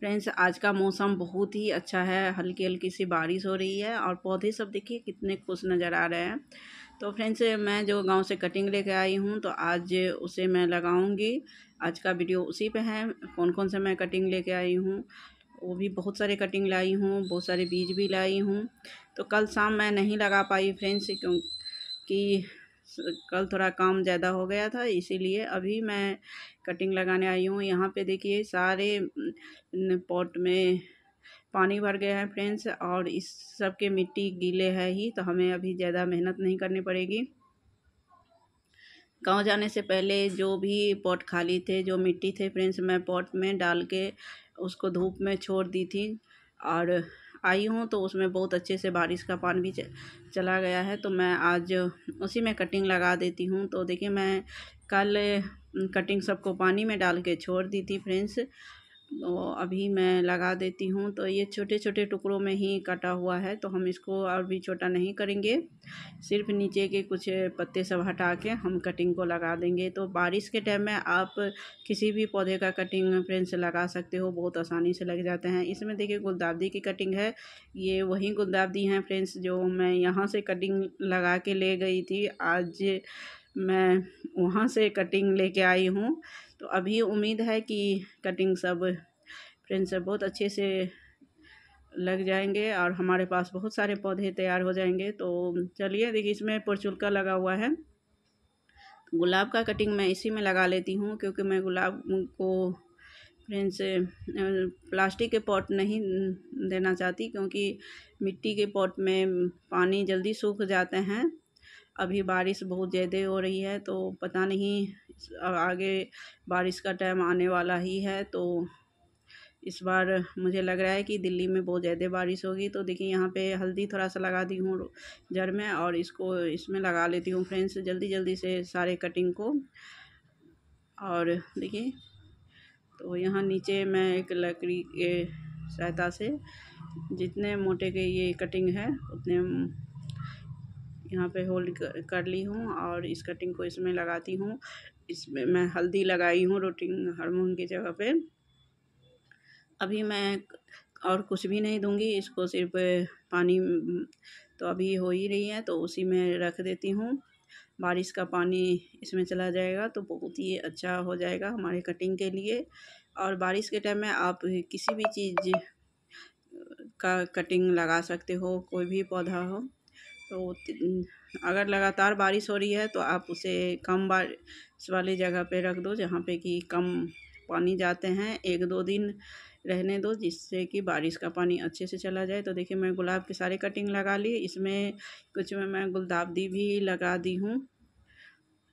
friends आज का मौसम बहुत ही अच्छा है हल्की हल्की सी बारिश हो रही है और पौधे सब देखिए कितने खुश नज़र आ रहे हैं तो फ्रेंड्स मैं जो गांव से कटिंग लेके आई हूँ तो आज उसे मैं लगाऊंगी आज का वीडियो उसी पे है कौन कौन से मैं कटिंग लेके आई हूँ वो भी बहुत सारे कटिंग लाई हूँ बहुत सारे बीज भी लाई हूँ तो कल शाम मैं नहीं लगा पाई फ्रेंड्स क्योंकि कल थोड़ा काम ज़्यादा हो गया था इसीलिए अभी मैं कटिंग लगाने आई हूँ यहाँ पे देखिए सारे पॉट में पानी भर गया है फ्रेंड्स और इस सब के मिट्टी गीले है ही तो हमें अभी ज़्यादा मेहनत नहीं करनी पड़ेगी गाँव जाने से पहले जो भी पॉट खाली थे जो मिट्टी थे फ्रेंड्स मैं पॉट में डाल के उसको धूप में छोड़ दी थी और आई हूँ तो उसमें बहुत अच्छे से बारिश का पानी भी चला गया है तो मैं आज उसी में कटिंग लगा देती हूँ तो देखिए मैं कल कटिंग सबको पानी में डाल के छोड़ दी थी फ्रेंड्स तो अभी मैं लगा देती हूँ तो ये छोटे छोटे टुकड़ों में ही कटा हुआ है तो हम इसको और भी छोटा नहीं करेंगे सिर्फ नीचे के कुछ पत्ते सब हटा के हम कटिंग को लगा देंगे तो बारिश के टाइम में आप किसी भी पौधे का कटिंग फ्रेंड्स से लगा सकते हो बहुत आसानी से लग जाते हैं इसमें देखिए गुलदावदी की कटिंग है ये वही गुलदावदी हैं फ्रेंड्स जो मैं यहाँ से कटिंग लगा के ले गई थी आज मैं वहाँ से कटिंग लेके आई हूँ तो अभी उम्मीद है कि कटिंग सब फ्रेंड्स सब बहुत अच्छे से लग जाएंगे और हमारे पास बहुत सारे पौधे तैयार हो जाएंगे तो चलिए देखिए इसमें पुरचुलका लगा हुआ है गुलाब का कटिंग मैं इसी में लगा लेती हूँ क्योंकि मैं गुलाब को फ्रेंड्स प्लास्टिक के पॉट नहीं देना चाहती क्योंकि मिट्टी के पॉट में पानी जल्दी सूख जाते हैं अभी बारिश बहुत ज़्यादा हो रही है तो पता नहीं आगे बारिश का टाइम आने वाला ही है तो इस बार मुझे लग रहा है कि दिल्ली में बहुत ज़्यादा बारिश होगी तो देखिए यहाँ पे हल्दी थोड़ा सा लगा दी हूँ जड़ में और इसको इसमें लगा लेती हूँ फ्रेंड्स जल्दी जल्दी से सारे कटिंग को और देखिए तो यहाँ नीचे मैं एक लकड़ी के सहायता से जितने मोटे के ये कटिंग है उतने यहाँ पे होल्ड कर ली हूँ और इस कटिंग को इसमें लगाती हूँ इसमें मैं हल्दी लगाई हूँ रोटिंग हारमोन की जगह पे अभी मैं और कुछ भी नहीं दूंगी इसको सिर्फ पानी तो अभी हो ही रही है तो उसी में रख देती हूँ बारिश का पानी इसमें चला जाएगा तो बहुत ही अच्छा हो जाएगा हमारे कटिंग के लिए और बारिश के टाइम में आप किसी भी चीज़ का कटिंग लगा सकते हो कोई भी पौधा हो तो अगर लगातार बारिश हो रही है तो आप उसे कम बारिश वाली जगह पे रख दो जहाँ पे कि कम पानी जाते हैं एक दो दिन रहने दो जिससे कि बारिश का पानी अच्छे से चला जाए तो देखिए मैं गुलाब के सारे कटिंग लगा ली इसमें कुछ में मैं गुलदाबदी भी लगा दी हूँ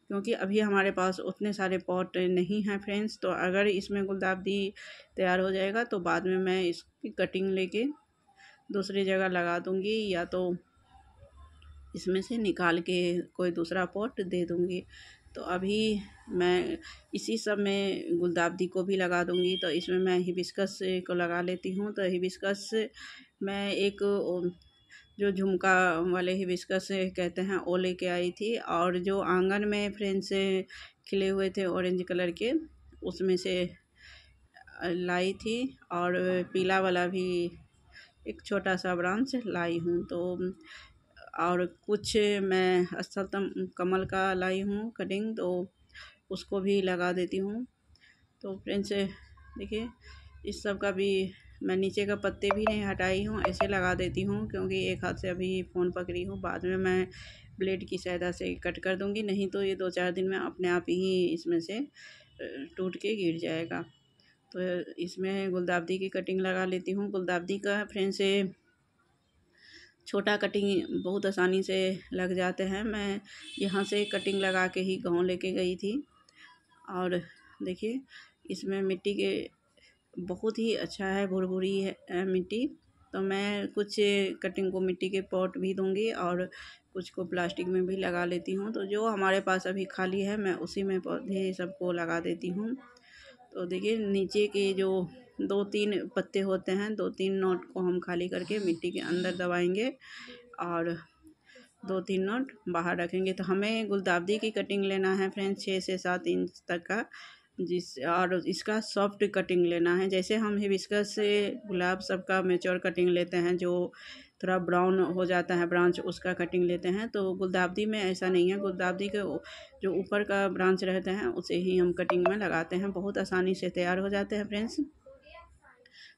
क्योंकि अभी हमारे पास उतने सारे पॉट नहीं हैं फ्रेंड्स तो अगर इसमें गुलदाबदी तैयार हो जाएगा तो बाद में मैं इसकी कटिंग लेके दूसरी जगह लगा दूँगी या तो इसमें से निकाल के कोई दूसरा पॉट दे दूँगी तो अभी मैं इसी सब में गुलदावदी को भी लगा दूँगी तो इसमें मैं हिबिस्कस को लगा लेती हूँ तो हिबिस्कस मैं एक जो झुमका वाले हिबिस्कस कहते हैं वो लेके आई थी और जो आंगन में फ्रेंड से खिले हुए थे ऑरेंज कलर के उसमें से लाई थी और पीला वाला भी एक छोटा सा ब्रांच लाई हूँ तो और कुछ मैं अश्वत्थम कमल का लाई हूँ कटिंग तो उसको भी लगा देती हूँ तो फ्रेंड्स देखिए इस सब का भी मैं नीचे का पत्ते भी नहीं हटाई हूँ ऐसे लगा देती हूँ क्योंकि एक हाथ से अभी फ़ोन पकड़ी हूँ बाद में मैं ब्लेड की सहायता से कट कर दूँगी नहीं तो ये दो चार दिन में अपने आप ही इसमें से टूट के गिर जाएगा तो इसमें गुलदावदी की कटिंग लगा लेती हूँ गुलदावदी का फ्रेंड से छोटा कटिंग बहुत आसानी से लग जाते हैं मैं यहाँ से कटिंग लगा के ही गाँव लेके गई थी और देखिए इसमें मिट्टी के बहुत ही अच्छा है भुरभुरी है मिट्टी तो मैं कुछ कटिंग को मिट्टी के पॉट भी दूंगी और कुछ को प्लास्टिक में भी लगा लेती हूँ तो जो हमारे पास अभी खाली है मैं उसी में पौधे सबको लगा देती हूँ तो देखिए नीचे के जो दो तीन पत्ते होते हैं दो तीन नोट को हम खाली करके मिट्टी के अंदर दबाएंगे और दो तीन नोट बाहर रखेंगे तो हमें गुलदावदी की कटिंग लेना है फ्रेंड्स छः से सात इंच तक का जिस और इसका सॉफ्ट कटिंग लेना है जैसे हम हिबिस्कस से गुलाब सबका मेच्योर कटिंग लेते हैं जो थोड़ा ब्राउन हो जाता है ब्रांच उसका कटिंग लेते हैं तो गुलदावदी में ऐसा नहीं है गुलदावदी के जो ऊपर का ब्रांच रहते हैं उसे ही हम कटिंग में लगाते हैं बहुत आसानी से तैयार हो जाते हैं फ्रेंड्स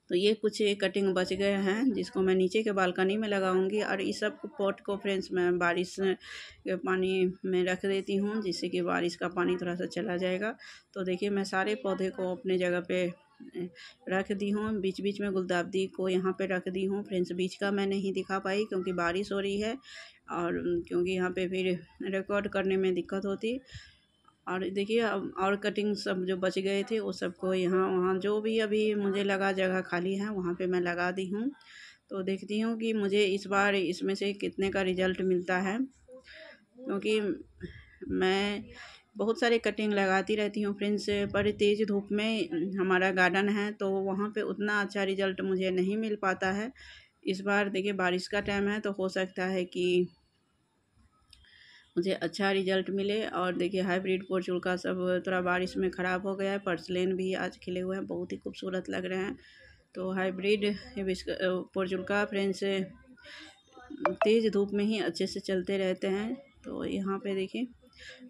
तो ये कुछ कटिंग बच गए हैं जिसको मैं नीचे के बालकनी में लगाऊंगी और इस सब पॉट को फ्रेंड्स मैं बारिश के पानी में रख देती हूँ जिससे कि बारिश का पानी थोड़ा सा चला जाएगा तो देखिए मैं सारे पौधे को अपने जगह पे रख दी हूँ बीच बीच में गुलदाबदी को यहाँ पे रख दी हूँ फ्रेंड्स बीच का मैं नहीं दिखा पाई क्योंकि बारिश हो रही है और क्योंकि यहाँ पर फिर रिकॉर्ड करने में दिक्कत होती और देखिए और कटिंग सब जो बच गए थे वो सबको यहाँ वहाँ जो भी अभी मुझे लगा जगह खाली है वहाँ पे मैं लगा दी हूँ तो देखती हूँ कि मुझे इस बार इसमें से कितने का रिज़ल्ट मिलता है क्योंकि मैं बहुत सारे कटिंग लगाती रहती हूँ फ्रेंड्स पर तेज़ धूप में हमारा गार्डन है तो वहाँ पे उतना अच्छा रिज़ल्ट मुझे नहीं मिल पाता है इस बार देखिए बारिश का टाइम है तो हो सकता है कि मुझे अच्छा रिजल्ट मिले और देखिए हाइब्रिड पोर्चुल का सब थोड़ा बारिश में ख़राब हो गया है पर्सलेन भी आज खिले हुए हैं बहुत ही खूबसूरत लग रहे हैं तो हाइब्रिड पोर्चुल का फ्रेंड्स तेज़ धूप में ही अच्छे से चलते रहते हैं तो यहाँ पे देखिए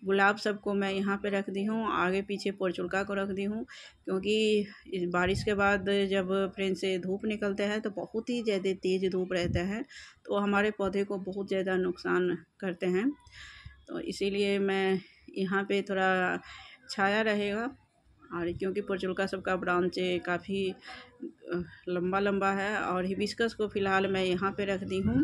गुलाब सबको मैं यहाँ पे रख दी हूँ आगे पीछे पोर्चुलका को रख दी हूँ क्योंकि बारिश के बाद जब फ्रेंड से धूप निकलते हैं तो बहुत ही ज़्यादा तेज़ धूप रहता है तो हमारे पौधे को बहुत ज़्यादा नुकसान करते हैं तो इसीलिए मैं यहाँ पे थोड़ा छाया रहेगा और क्योंकि पुरचुलका सबका ब्रांच काफ़ी लंबा लंबा है और हिबिस्कस को फ़िलहाल मैं यहाँ पे रख दी हूँ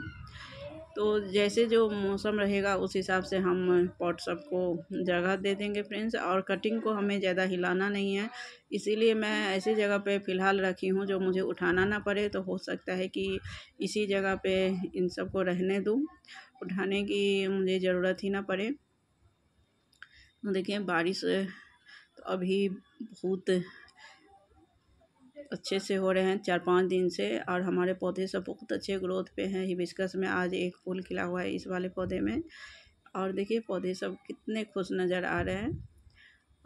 तो जैसे जो मौसम रहेगा उस हिसाब से हम पॉट को जगह दे देंगे फ्रेंड्स और कटिंग को हमें ज़्यादा हिलाना नहीं है इसीलिए मैं ऐसी जगह पे फ़िलहाल रखी हूँ जो मुझे उठाना ना पड़े तो हो सकता है कि इसी जगह पे इन सब को रहने दूँ उठाने की मुझे ज़रूरत ही ना पड़े देखिए बारिश तो अभी बहुत अच्छे से हो रहे हैं चार पाँच दिन से और हमारे पौधे सब बहुत अच्छे ग्रोथ पे हैं हिबिस्कस में आज एक फूल खिला हुआ है इस वाले पौधे में और देखिए पौधे सब कितने खुश नज़र आ रहे हैं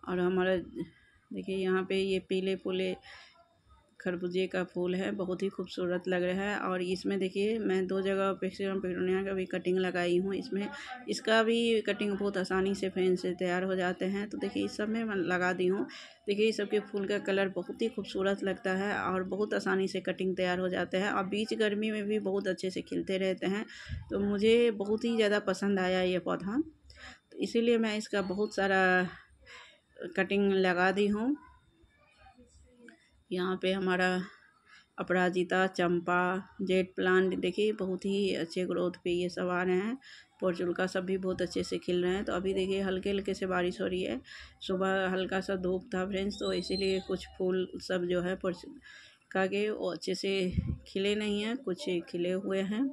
और हमारा देखिए यहाँ पे ये पीले पुले खरबूजे का फूल है बहुत ही खूबसूरत लग रहा है और इसमें देखिए मैं दो जगह पेक्सिकम पेटोनिया का भी कटिंग लगाई हूँ इसमें इसका भी कटिंग बहुत आसानी से फैन से तैयार हो जाते हैं तो देखिए इस सब में मैं लगा दी हूँ देखिए इस सब के फूल का कलर बहुत ही खूबसूरत लगता है और बहुत आसानी से कटिंग तैयार हो जाते हैं और बीच गर्मी में भी बहुत अच्छे से खिलते रहते हैं तो मुझे बहुत ही ज़्यादा पसंद आया ये पौधा तो इसीलिए मैं इसका बहुत सारा कटिंग लगा दी हूँ यहाँ पे हमारा अपराजिता चंपा जेट प्लांट देखिए बहुत ही अच्छे ग्रोथ पे ये सब आ रहे हैं पोर्चुल का सब भी बहुत अच्छे से खिल रहे हैं तो अभी देखिए हल्के हल्के से बारिश हो रही है सुबह हल्का सा धूप था फ्रेंड्स तो इसीलिए कुछ फूल सब जो है पोर्चुल का के वो अच्छे से खिले नहीं हैं कुछ खिले हुए हैं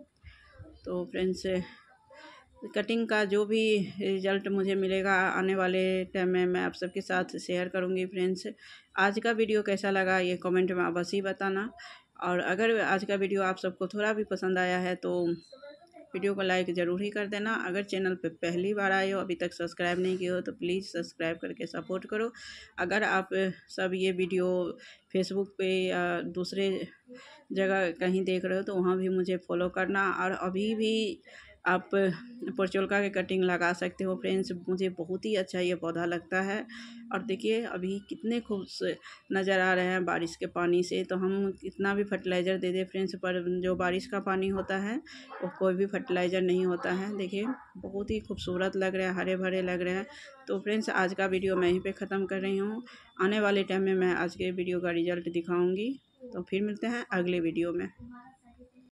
तो फ्रेंड्स कटिंग का जो भी रिजल्ट मुझे मिलेगा आने वाले टाइम में मैं आप सबके साथ शेयर करूंगी फ्रेंड्स आज का वीडियो कैसा लगा ये कमेंट में ही बताना और अगर आज का वीडियो आप सबको थोड़ा भी पसंद आया है तो वीडियो को लाइक ज़रूर ही कर देना अगर चैनल पर पहली बार आए हो अभी तक सब्सक्राइब नहीं किए हो तो प्लीज़ सब्सक्राइब करके सपोर्ट करो अगर आप सब ये वीडियो फेसबुक पे या दूसरे जगह कहीं देख रहे हो तो वहाँ भी मुझे फॉलो करना और अभी भी आप परचोलका के कटिंग लगा सकते हो फ्रेंड्स मुझे बहुत ही अच्छा ये पौधा लगता है और देखिए अभी कितने खूब नज़र आ रहे हैं बारिश के पानी से तो हम कितना भी फर्टिलाइज़र दे दें फ्रेंड्स पर जो बारिश का पानी होता है वो कोई भी फर्टिलाइज़र नहीं होता है देखिए बहुत ही खूबसूरत लग रहा है हरे भरे लग रहे हैं तो फ्रेंड्स आज का वीडियो मैं यहीं पर ख़त्म कर रही हूँ आने वाले टाइम में मैं आज के वीडियो का रिजल्ट दिखाऊँगी तो फिर मिलते हैं अगले वीडियो में